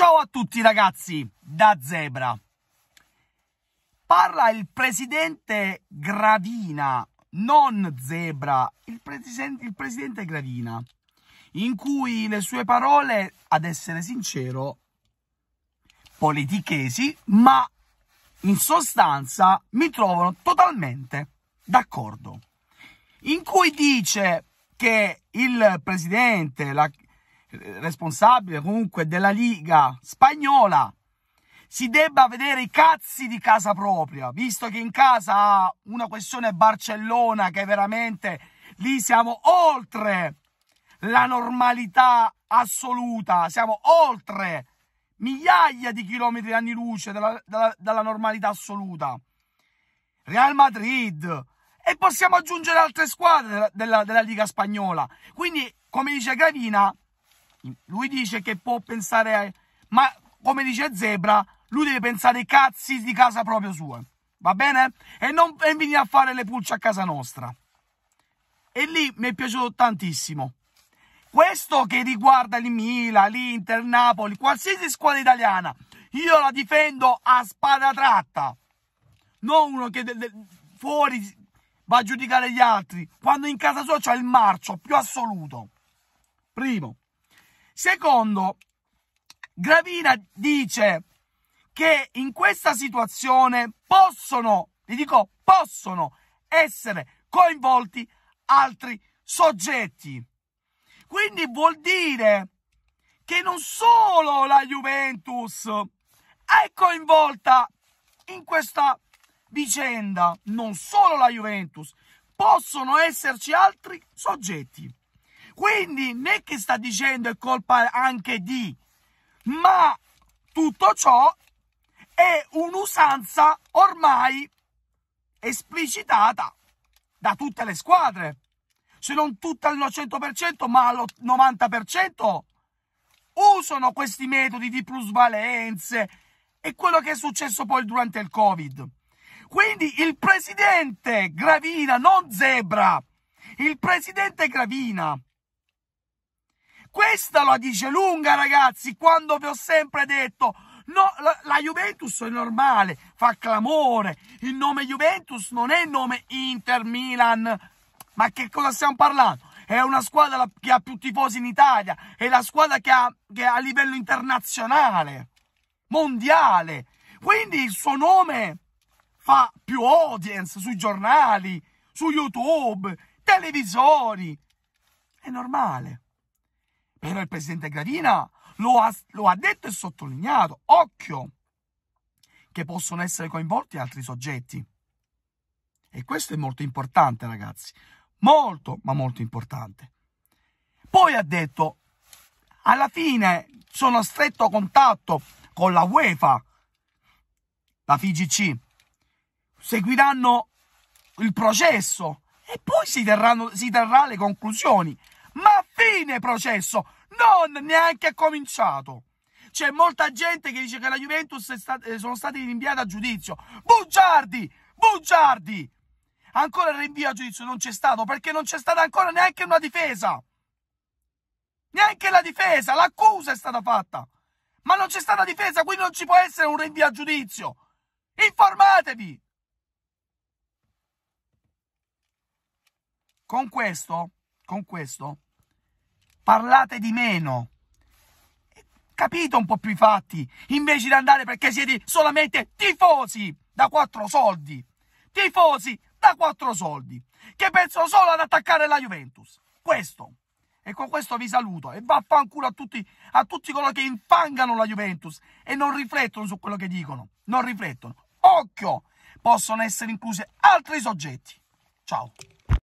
Ciao a tutti ragazzi da Zebra. Parla il presidente Gravina, non Zebra, il, presidente, il presidente Gravina, in cui le sue parole, ad essere sincero, politichesi, ma in sostanza mi trovano totalmente d'accordo. In cui dice che il presidente, la, responsabile comunque della Liga spagnola, si debba vedere i cazzi di casa propria, visto che in casa ha una questione Barcellona che veramente lì siamo oltre la normalità assoluta, siamo oltre migliaia di chilometri anni luce dalla, dalla, dalla normalità assoluta. Real Madrid e possiamo aggiungere altre squadre della, della, della Liga Spagnola. Quindi, come dice Gravina, lui dice che può pensare, a... ma come dice Zebra, lui deve pensare ai cazzi di casa proprio sua. Va bene? E non e vieni a fare le pulce a casa nostra. E lì mi è piaciuto tantissimo. Questo che riguarda il Milan, l'Inter, Napoli, qualsiasi squadra italiana, io la difendo a spada tratta. Non uno che de, de, fuori va a giudicare gli altri, quando in casa sua c'è il marcio più assoluto. Primo. Secondo, Gravina dice che in questa situazione possono, vi dico, possono essere coinvolti altri soggetti. Quindi vuol dire che non solo la Juventus è coinvolta in questa vicenda, non solo la Juventus, possono esserci altri soggetti. Quindi né che sta dicendo è colpa anche di, ma tutto ciò è un'usanza ormai esplicitata da tutte le squadre, se non tutte al 100%, ma al 90% usano questi metodi di plusvalenze e quello che è successo poi durante il Covid. Quindi il presidente Gravina, non Zebra, il presidente Gravina questa la dice lunga, ragazzi, quando vi ho sempre detto No, la, la, Juventus è normale, fa clamore. Il nome Juventus non è il nome Inter Milan. Ma che cosa stiamo parlando? È una squadra che ha più tifosi in Italia, è la squadra che ha, che a livello internazionale, mondiale. Quindi il suo nome fa più audience sui giornali, su YouTube, televisori. È normale. Però il presidente Gravina lo ha, lo ha detto e sottolineato, occhio, che possono essere coinvolti altri soggetti. E questo è molto importante, ragazzi. Molto, ma molto importante. Poi ha detto, alla fine sono a stretto contatto con la UEFA, la FIGC, seguiranno il processo e poi si, terranno, si terrà le conclusioni fine processo, non neanche cominciato. C'è molta gente che dice che la Juventus stat- eh, sono stati rinviati a giudizio. Bugiardi! Bugiardi! Ancora il rinvio a giudizio non c'è stato perché non c'è stata ancora neanche una difesa. Neanche la difesa, l'accusa è stata fatta. Ma non c'è stata difesa, quindi non ci può essere un rinvio a giudizio. Informatevi! Con questo, con questo, parlate di meno. Capite un po' più i fatti, invece di andare perché siete solamente tifosi da quattro soldi. Tifosi da quattro soldi, che pensano solo ad attaccare la Juventus. Questo. E con questo vi saluto e vaffanculo a tutti, a tutti coloro che infangano la Juventus e non riflettono su quello che dicono. Non riflettono. Occhio! Possono essere inclusi altri soggetti. Ciao!